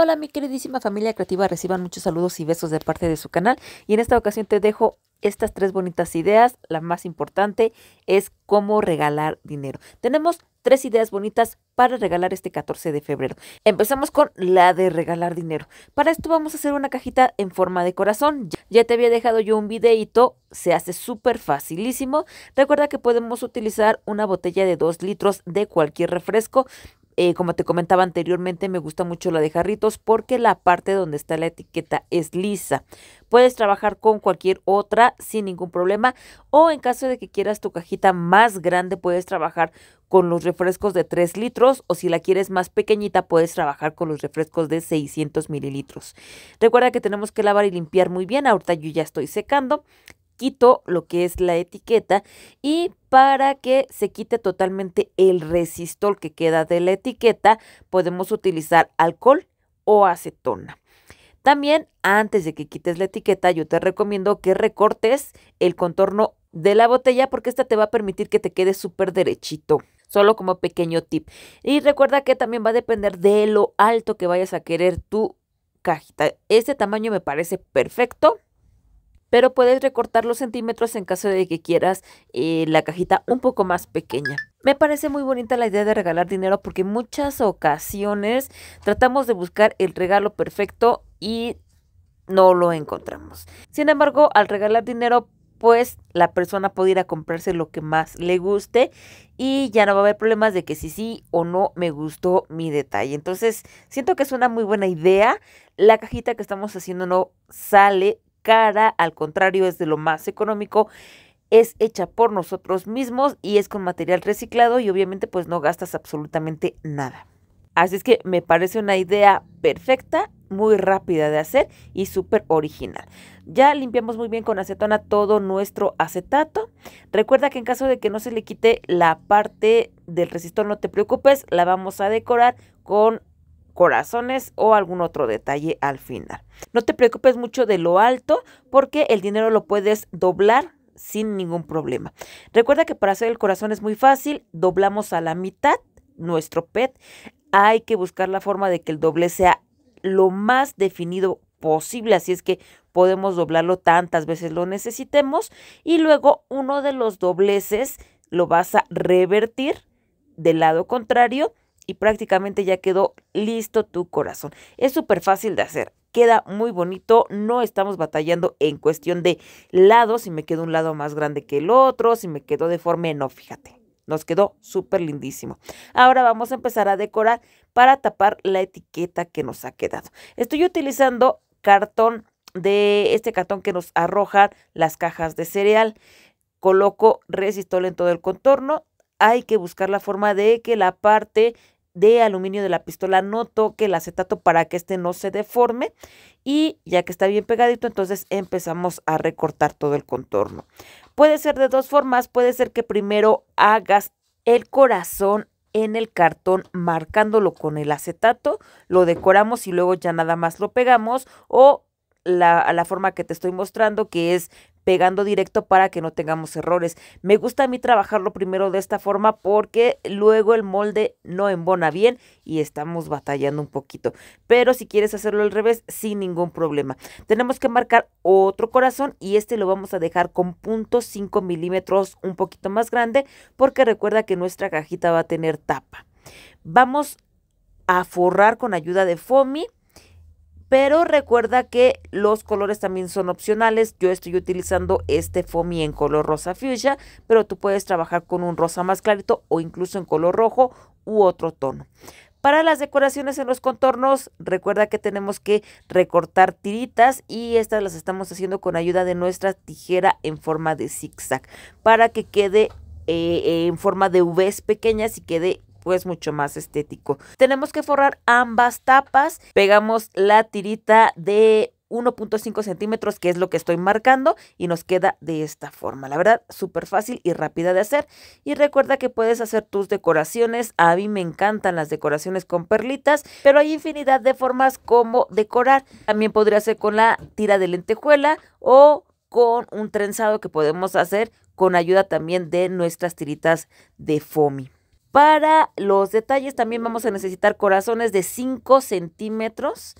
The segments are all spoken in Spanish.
Hola, mi queridísima familia creativa, reciban muchos saludos y besos de parte de su canal y en esta ocasión te dejo estas tres bonitas ideas. La más importante es cómo regalar dinero. Tenemos tres ideas bonitas para regalar este 14 de febrero. Empezamos con la de regalar dinero. Para esto vamos a hacer una cajita en forma de corazón. Ya te había dejado yo un videito, se hace súper facilísimo. Recuerda que podemos utilizar una botella de 2 litros de cualquier refresco. Eh, como te comentaba anteriormente, me gusta mucho la de jarritos porque la parte donde está la etiqueta es lisa. Puedes trabajar con cualquier otra sin ningún problema o en caso de que quieras tu cajita más grande, puedes trabajar con los refrescos de 3 litros o si la quieres más pequeñita, puedes trabajar con los refrescos de 600 mililitros. Recuerda que tenemos que lavar y limpiar muy bien. Ahorita yo ya estoy secando quito lo que es la etiqueta y para que se quite totalmente el resistol que queda de la etiqueta podemos utilizar alcohol o acetona. También antes de que quites la etiqueta yo te recomiendo que recortes el contorno de la botella porque esta te va a permitir que te quede súper derechito. Solo como pequeño tip. Y recuerda que también va a depender de lo alto que vayas a querer tu cajita. Este tamaño me parece perfecto pero puedes recortar los centímetros en caso de que quieras eh, la cajita un poco más pequeña. Me parece muy bonita la idea de regalar dinero porque en muchas ocasiones tratamos de buscar el regalo perfecto y no lo encontramos. Sin embargo, al regalar dinero pues la persona puede ir a comprarse lo que más le guste y ya no va a haber problemas de que si sí o no me gustó mi detalle. Entonces, siento que es una muy buena idea. La cajita que estamos haciendo no sale cara, al contrario, es de lo más económico es hecha por nosotros mismos y es con material reciclado y obviamente pues no gastas absolutamente nada. Así es que me parece una idea perfecta, muy rápida de hacer y súper original. Ya limpiamos muy bien con acetona todo nuestro acetato. Recuerda que en caso de que no se le quite la parte del resistor, no te preocupes, la vamos a decorar con corazones o algún otro detalle al final. No te preocupes mucho de lo alto porque el dinero lo puedes doblar sin ningún problema. Recuerda que para hacer el corazón es muy fácil, doblamos a la mitad nuestro PET. Hay que buscar la forma de que el doble sea lo más definido posible, así es que podemos doblarlo tantas veces lo necesitemos y luego uno de los dobleces lo vas a revertir del lado contrario y prácticamente ya quedó listo tu corazón. Es súper fácil de hacer. Queda muy bonito, no estamos batallando en cuestión de lados, si me quedó un lado más grande que el otro, si me quedó deforme, no, fíjate. Nos quedó súper lindísimo. Ahora vamos a empezar a decorar para tapar la etiqueta que nos ha quedado. Estoy utilizando cartón de este cartón que nos arrojan las cajas de cereal. Coloco resistol en todo el contorno. Hay que buscar la forma de que la parte de aluminio de la pistola no toque el acetato para que este no se deforme y ya que está bien pegadito entonces empezamos a recortar todo el contorno. Puede ser de dos formas, puede ser que primero hagas el corazón en el cartón marcándolo con el acetato, lo decoramos y luego ya nada más lo pegamos o la, la forma que te estoy mostrando que es pegando directo para que no tengamos errores. Me gusta a mí trabajarlo primero de esta forma porque luego el molde no embona bien y estamos batallando un poquito. Pero si quieres hacerlo al revés, sin ningún problema. Tenemos que marcar otro corazón y este lo vamos a dejar con 0.5 milímetros un poquito más grande porque recuerda que nuestra cajita va a tener tapa. Vamos a forrar con ayuda de FOMI pero recuerda que los colores también son opcionales. Yo estoy utilizando este foamy en color rosa fuchsia, pero tú puedes trabajar con un rosa más clarito o incluso en color rojo u otro tono. Para las decoraciones en los contornos, recuerda que tenemos que recortar tiritas y estas las estamos haciendo con ayuda de nuestra tijera en forma de zigzag para que quede eh, en forma de Vs pequeñas y quede pues mucho más estético. Tenemos que forrar ambas tapas, pegamos la tirita de 1.5 centímetros, que es lo que estoy marcando, y nos queda de esta forma. La verdad, súper fácil y rápida de hacer. Y recuerda que puedes hacer tus decoraciones. A mí me encantan las decoraciones con perlitas, pero hay infinidad de formas como decorar. También podría ser con la tira de lentejuela o con un trenzado que podemos hacer con ayuda también de nuestras tiritas de foamy. Para los detalles también vamos a necesitar corazones de 5 centímetros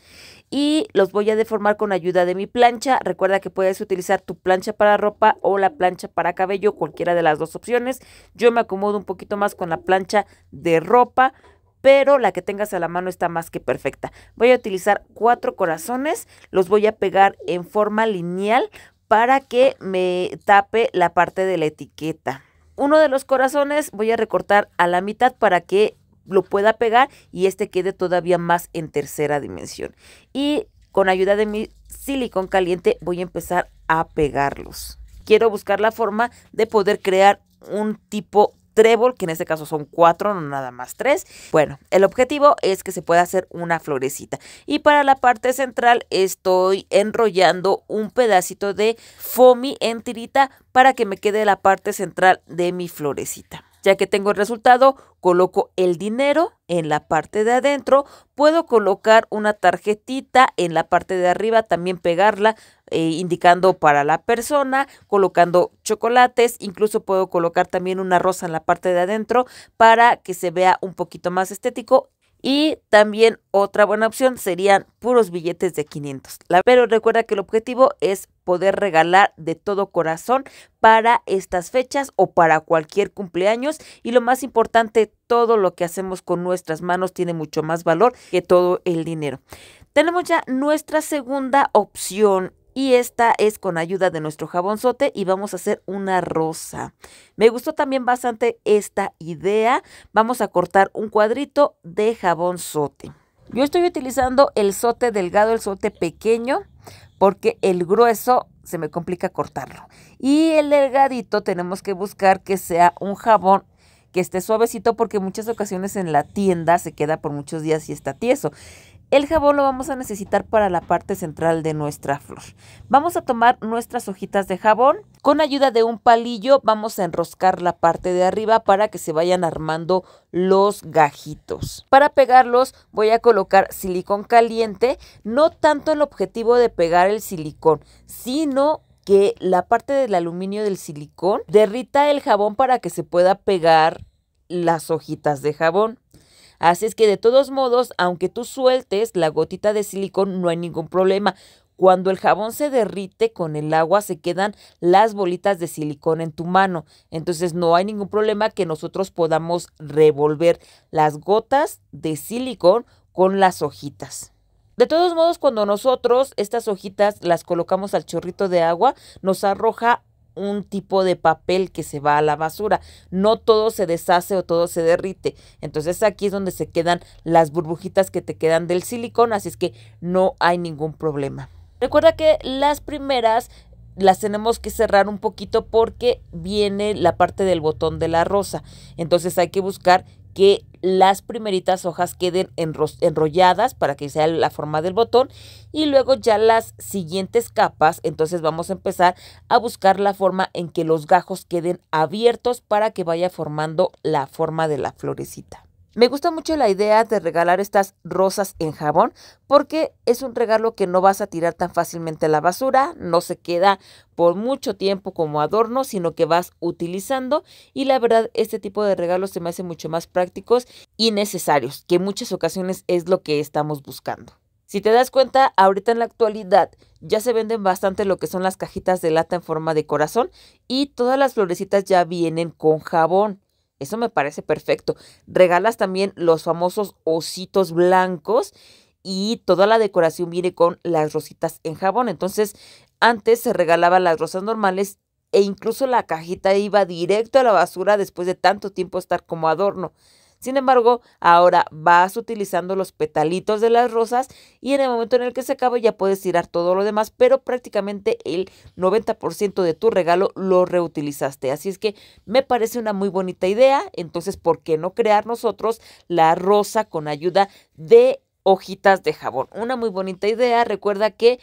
y los voy a deformar con ayuda de mi plancha. Recuerda que puedes utilizar tu plancha para ropa o la plancha para cabello, cualquiera de las dos opciones. Yo me acomodo un poquito más con la plancha de ropa, pero la que tengas a la mano está más que perfecta. Voy a utilizar cuatro corazones, los voy a pegar en forma lineal para que me tape la parte de la etiqueta uno de los corazones voy a recortar a la mitad para que lo pueda pegar y este quede todavía más en tercera dimensión. Y con ayuda de mi silicón caliente voy a empezar a pegarlos. Quiero buscar la forma de poder crear un tipo trébol, que en este caso son cuatro, no nada más tres. Bueno, el objetivo es que se pueda hacer una florecita. Y para la parte central estoy enrollando un pedacito de foamy en tirita para que me quede la parte central de mi florecita. Ya que tengo el resultado, coloco el dinero en la parte de adentro, puedo colocar una tarjetita en la parte de arriba, también pegarla eh, indicando para la persona, colocando chocolates, incluso puedo colocar también una rosa en la parte de adentro para que se vea un poquito más estético y también otra buena opción serían puros billetes de 500. Pero recuerda que el objetivo es poder regalar de todo corazón para estas fechas o para cualquier cumpleaños. Y lo más importante, todo lo que hacemos con nuestras manos tiene mucho más valor que todo el dinero. Tenemos ya nuestra segunda opción y esta es con ayuda de nuestro jabonzote y vamos a hacer una rosa. Me gustó también bastante esta idea. Vamos a cortar un cuadrito de jabonzote. Yo estoy utilizando el sote delgado, el sote pequeño, porque el grueso se me complica cortarlo. Y el delgadito tenemos que buscar que sea un jabón que esté suavecito porque muchas ocasiones en la tienda se queda por muchos días y está tieso. El jabón lo vamos a necesitar para la parte central de nuestra flor. Vamos a tomar nuestras hojitas de jabón. Con ayuda de un palillo vamos a enroscar la parte de arriba para que se vayan armando los gajitos. Para pegarlos voy a colocar silicón caliente, no tanto el objetivo de pegar el silicón, sino que la parte del aluminio del silicón derrita el jabón para que se pueda pegar las hojitas de jabón. Así es que de todos modos, aunque tú sueltes la gotita de silicón, no hay ningún problema. Cuando el jabón se derrite con el agua, se quedan las bolitas de silicón en tu mano. Entonces no hay ningún problema que nosotros podamos revolver las gotas de silicón con las hojitas. De todos modos, cuando nosotros estas hojitas las colocamos al chorrito de agua, nos arroja un tipo de papel que se va a la basura. No todo se deshace o todo se derrite. Entonces aquí es donde se quedan las burbujitas que te quedan del silicón, así es que no hay ningún problema. Recuerda que las primeras las tenemos que cerrar un poquito porque viene la parte del botón de la rosa. Entonces hay que buscar que las primeritas hojas queden enrolladas para que sea la forma del botón y luego ya las siguientes capas, entonces vamos a empezar a buscar la forma en que los gajos queden abiertos para que vaya formando la forma de la florecita. Me gusta mucho la idea de regalar estas rosas en jabón porque es un regalo que no vas a tirar tan fácilmente a la basura, no se queda por mucho tiempo como adorno, sino que vas utilizando y la verdad este tipo de regalos se me hace mucho más prácticos y necesarios, que en muchas ocasiones es lo que estamos buscando. Si te das cuenta, ahorita en la actualidad ya se venden bastante lo que son las cajitas de lata en forma de corazón y todas las florecitas ya vienen con jabón. Eso me parece perfecto. Regalas también los famosos ositos blancos y toda la decoración viene con las rositas en jabón. Entonces, antes se regalaban las rosas normales e incluso la cajita iba directo a la basura después de tanto tiempo estar como adorno. Sin embargo, ahora vas utilizando los petalitos de las rosas y en el momento en el que se acabe ya puedes tirar todo lo demás, pero prácticamente el 90% de tu regalo lo reutilizaste. Así es que me parece una muy bonita idea. Entonces, ¿por qué no crear nosotros la rosa con ayuda de hojitas de jabón? Una muy bonita idea. Recuerda que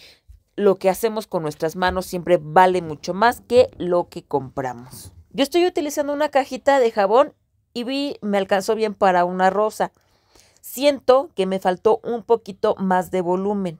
lo que hacemos con nuestras manos siempre vale mucho más que lo que compramos. Yo estoy utilizando una cajita de jabón y vi, me alcanzó bien para una rosa. Siento que me faltó un poquito más de volumen.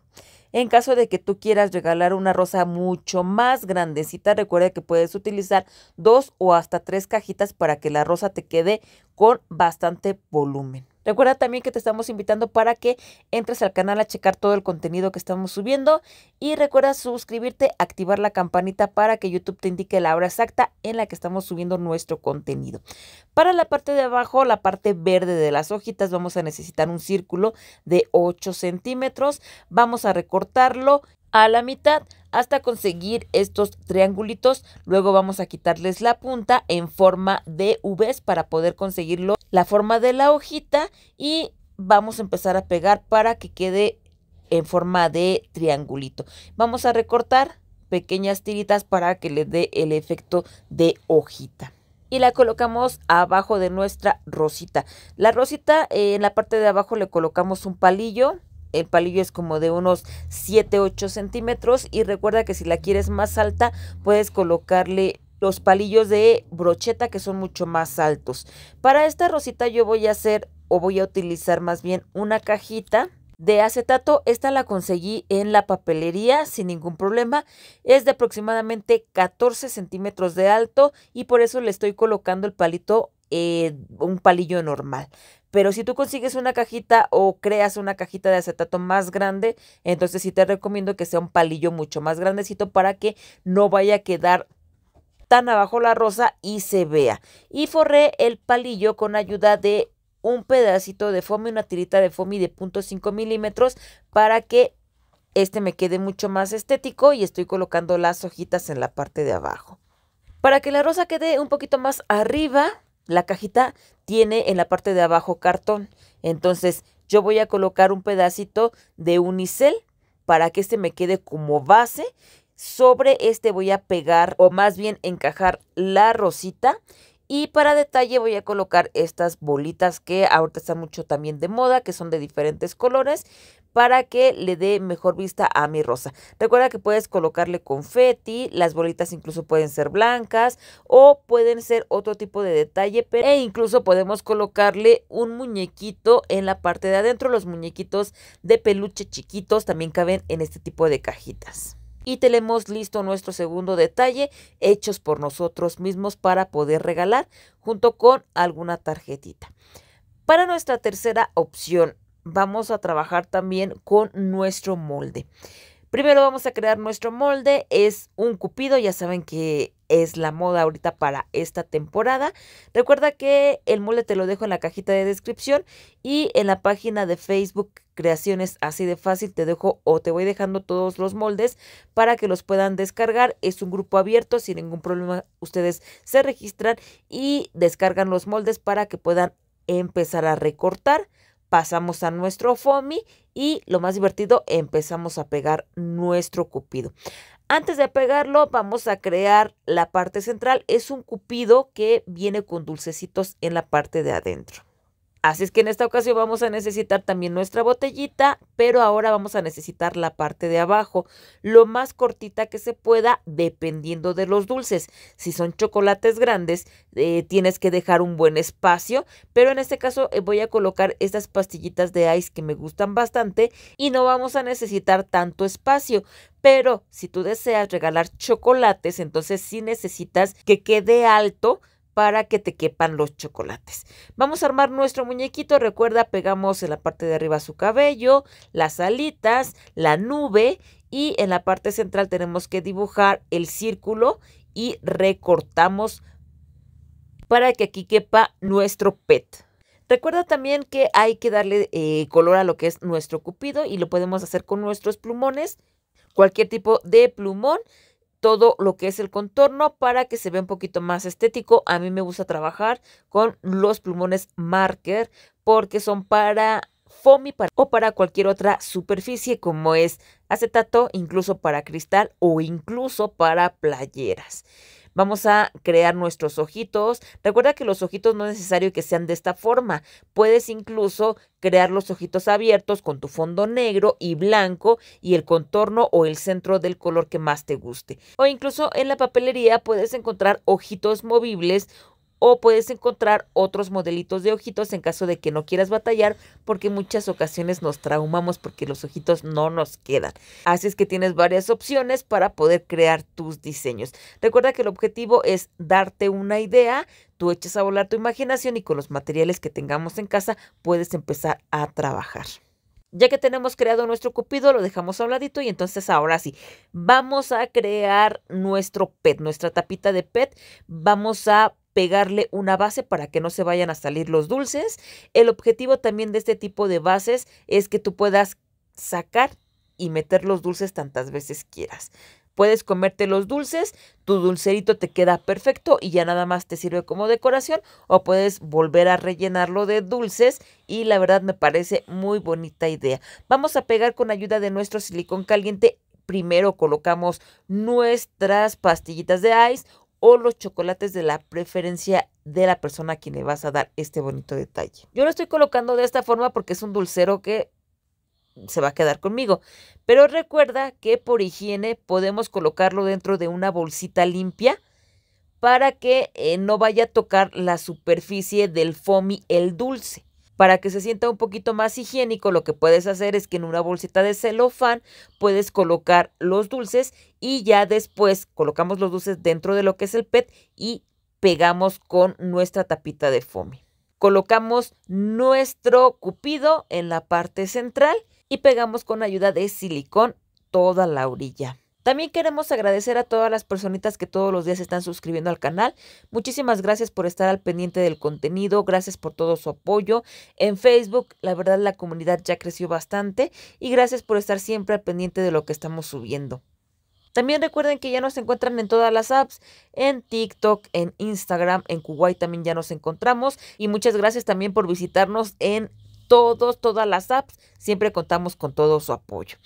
En caso de que tú quieras regalar una rosa mucho más grandecita, recuerda que puedes utilizar dos o hasta tres cajitas para que la rosa te quede con bastante volumen. Recuerda también que te estamos invitando para que entres al canal a checar todo el contenido que estamos subiendo y recuerda suscribirte, activar la campanita para que YouTube te indique la hora exacta en la que estamos subiendo nuestro contenido. Para la parte de abajo, la parte verde de las hojitas, vamos a necesitar un círculo de 8 centímetros. Vamos a recortarlo a la mitad hasta conseguir estos triangulitos. Luego vamos a quitarles la punta en forma de V para poder conseguirlo la forma de la hojita y vamos a empezar a pegar para que quede en forma de triangulito. Vamos a recortar pequeñas tiritas para que le dé el efecto de hojita y la colocamos abajo de nuestra rosita. La rosita eh, en la parte de abajo le colocamos un palillo el palillo es como de unos 7-8 centímetros y recuerda que si la quieres más alta puedes colocarle los palillos de brocheta que son mucho más altos. Para esta rosita yo voy a hacer o voy a utilizar más bien una cajita de acetato. Esta la conseguí en la papelería sin ningún problema. Es de aproximadamente 14 centímetros de alto y por eso le estoy colocando el palito, eh, un palillo normal. Pero si tú consigues una cajita o creas una cajita de acetato más grande, entonces sí te recomiendo que sea un palillo mucho más grandecito para que no vaya a quedar tan abajo la rosa y se vea. Y forré el palillo con ayuda de un pedacito de foamy, una tirita de foamy de 0.5 milímetros para que este me quede mucho más estético y estoy colocando las hojitas en la parte de abajo. Para que la rosa quede un poquito más arriba, la cajita tiene en la parte de abajo cartón. Entonces yo voy a colocar un pedacito de unicel para que este me quede como base. Sobre este voy a pegar o más bien encajar la rosita y para detalle voy a colocar estas bolitas que ahorita están mucho también de moda, que son de diferentes colores, para que le dé mejor vista a mi rosa. Recuerda que puedes colocarle confeti, las bolitas incluso pueden ser blancas o pueden ser otro tipo de detalle pero, e incluso podemos colocarle un muñequito en la parte de adentro. Los muñequitos de peluche chiquitos también caben en este tipo de cajitas. Y tenemos listo nuestro segundo detalle, hechos por nosotros mismos para poder regalar junto con alguna tarjetita. Para nuestra tercera opción, vamos a trabajar también con nuestro molde. Primero vamos a crear nuestro molde, es un cupido, ya saben que es la moda ahorita para esta temporada. Recuerda que el molde te lo dejo en la cajita de descripción y en la página de Facebook Creaciones así de fácil te dejo o te voy dejando todos los moldes para que los puedan descargar. Es un grupo abierto, sin ningún problema ustedes se registran y descargan los moldes para que puedan empezar a recortar pasamos a nuestro foamy y lo más divertido, empezamos a pegar nuestro cupido. Antes de pegarlo, vamos a crear la parte central. Es un cupido que viene con dulcecitos en la parte de adentro. Así es que en esta ocasión vamos a necesitar también nuestra botellita, pero ahora vamos a necesitar la parte de abajo, lo más cortita que se pueda dependiendo de los dulces. Si son chocolates grandes, eh, tienes que dejar un buen espacio, pero en este caso eh, voy a colocar estas pastillitas de ice que me gustan bastante y no vamos a necesitar tanto espacio. Pero si tú deseas regalar chocolates, entonces sí necesitas que quede alto para que te quepan los chocolates. Vamos a armar nuestro muñequito. Recuerda, pegamos en la parte de arriba su cabello, las alitas, la nube y en la parte central tenemos que dibujar el círculo y recortamos para que aquí quepa nuestro pet. Recuerda también que hay que darle eh, color a lo que es nuestro cupido y lo podemos hacer con nuestros plumones, cualquier tipo de plumón todo lo que es el contorno para que se vea un poquito más estético. A mí me gusta trabajar con los plumones marker porque son para foamy o para cualquier otra superficie como es acetato, incluso para cristal o incluso para playeras. Vamos a crear nuestros ojitos. Recuerda que los ojitos no es necesario que sean de esta forma. Puedes incluso crear los ojitos abiertos con tu fondo negro y blanco y el contorno o el centro del color que más te guste. O incluso en la papelería puedes encontrar ojitos movibles o puedes encontrar otros modelitos de ojitos en caso de que no quieras batallar porque muchas ocasiones nos traumamos porque los ojitos no nos quedan. Así es que tienes varias opciones para poder crear tus diseños. Recuerda que el objetivo es darte una idea, tú echas a volar tu imaginación y con los materiales que tengamos en casa puedes empezar a trabajar. Ya que tenemos creado nuestro cupido, lo dejamos a un ladito y entonces ahora sí, vamos a crear nuestro pet, nuestra tapita de pet. Vamos a pegarle una base para que no se vayan a salir los dulces. El objetivo también de este tipo de bases es que tú puedas sacar y meter los dulces tantas veces quieras. Puedes comerte los dulces, tu dulcerito te queda perfecto y ya nada más te sirve como decoración o puedes volver a rellenarlo de dulces y la verdad me parece muy bonita idea. Vamos a pegar con ayuda de nuestro silicón caliente primero colocamos nuestras pastillitas de ice o los chocolates de la preferencia de la persona a quien le vas a dar este bonito detalle. Yo lo estoy colocando de esta forma porque es un dulcero que se va a quedar conmigo. Pero recuerda que por higiene podemos colocarlo dentro de una bolsita limpia para que eh, no vaya a tocar la superficie del foamy el dulce. Para que se sienta un poquito más higiénico, lo que puedes hacer es que en una bolsita de celofán puedes colocar los dulces y ya después colocamos los dulces dentro de lo que es el PET y pegamos con nuestra tapita de foamy. Colocamos nuestro cupido en la parte central y pegamos con ayuda de silicón toda la orilla. También queremos agradecer a todas las personitas que todos los días se están suscribiendo al canal. Muchísimas gracias por estar al pendiente del contenido, gracias por todo su apoyo. En Facebook, la verdad, la comunidad ya creció bastante y gracias por estar siempre al pendiente de lo que estamos subiendo. También recuerden que ya nos encuentran en todas las apps, en TikTok, en Instagram, en Kuwait también ya nos encontramos. Y muchas gracias también por visitarnos en todos, todas las apps. Siempre contamos con todo su apoyo.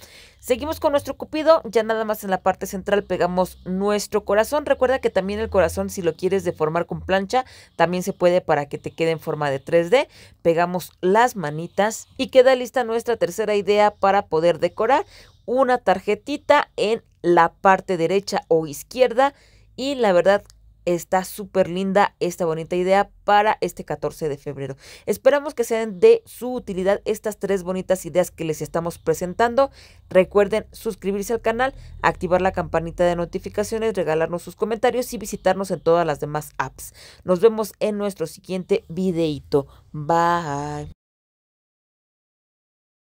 Seguimos con nuestro cupido, ya nada más en la parte central pegamos nuestro corazón. Recuerda que también el corazón si lo quieres deformar con plancha, también se puede para que te quede en forma de 3D. Pegamos las manitas y queda lista nuestra tercera idea para poder decorar una tarjetita en la parte derecha o izquierda. Y la verdad está súper linda esta bonita idea para este 14 de febrero. Esperamos que sean de su utilidad estas tres bonitas ideas que les estamos presentando. Recuerden suscribirse al canal, activar la campanita de notificaciones, regalarnos sus comentarios y visitarnos en todas las demás apps. Nos vemos en nuestro siguiente videito. Bye.